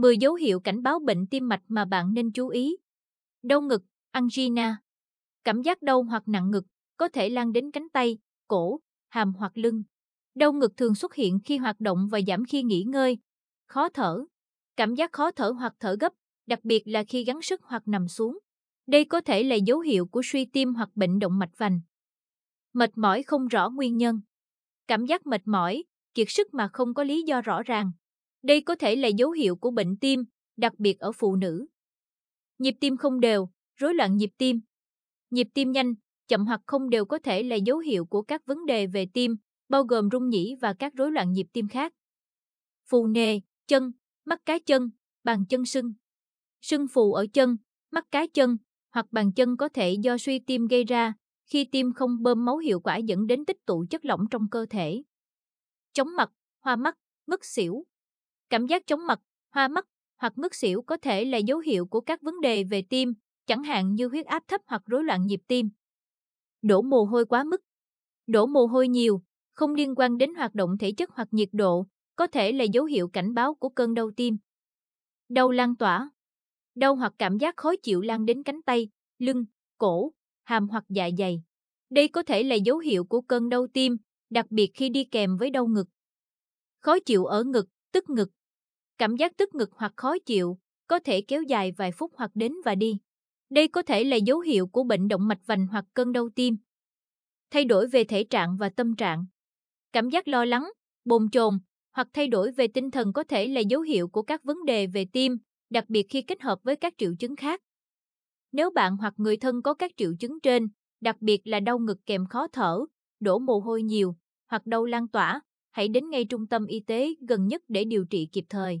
10 dấu hiệu cảnh báo bệnh tim mạch mà bạn nên chú ý. Đau ngực, angina. Cảm giác đau hoặc nặng ngực có thể lan đến cánh tay, cổ, hàm hoặc lưng. Đau ngực thường xuất hiện khi hoạt động và giảm khi nghỉ ngơi. Khó thở. Cảm giác khó thở hoặc thở gấp, đặc biệt là khi gắng sức hoặc nằm xuống. Đây có thể là dấu hiệu của suy tim hoặc bệnh động mạch vành. Mệt mỏi không rõ nguyên nhân. Cảm giác mệt mỏi, kiệt sức mà không có lý do rõ ràng. Đây có thể là dấu hiệu của bệnh tim, đặc biệt ở phụ nữ. Nhịp tim không đều, rối loạn nhịp tim. Nhịp tim nhanh, chậm hoặc không đều có thể là dấu hiệu của các vấn đề về tim, bao gồm rung nhĩ và các rối loạn nhịp tim khác. Phù nề, chân, mắt cá chân, bàn chân sưng. Sưng phù ở chân, mắt cá chân hoặc bàn chân có thể do suy tim gây ra khi tim không bơm máu hiệu quả dẫn đến tích tụ chất lỏng trong cơ thể. Chóng mặt, hoa mắt, ngất xỉu, Cảm giác chóng mặt, hoa mắt hoặc ngất xỉu có thể là dấu hiệu của các vấn đề về tim, chẳng hạn như huyết áp thấp hoặc rối loạn nhịp tim. Đổ mồ hôi quá mức. Đổ mồ hôi nhiều, không liên quan đến hoạt động thể chất hoặc nhiệt độ, có thể là dấu hiệu cảnh báo của cơn đau tim. Đau lan tỏa. Đau hoặc cảm giác khó chịu lan đến cánh tay, lưng, cổ, hàm hoặc dạ dày. Đây có thể là dấu hiệu của cơn đau tim, đặc biệt khi đi kèm với đau ngực. Khó chịu ở ngực, tức ngực, Cảm giác tức ngực hoặc khó chịu, có thể kéo dài vài phút hoặc đến và đi. Đây có thể là dấu hiệu của bệnh động mạch vành hoặc cơn đau tim. Thay đổi về thể trạng và tâm trạng. Cảm giác lo lắng, bồn chồn hoặc thay đổi về tinh thần có thể là dấu hiệu của các vấn đề về tim, đặc biệt khi kết hợp với các triệu chứng khác. Nếu bạn hoặc người thân có các triệu chứng trên, đặc biệt là đau ngực kèm khó thở, đổ mồ hôi nhiều hoặc đau lan tỏa, hãy đến ngay trung tâm y tế gần nhất để điều trị kịp thời.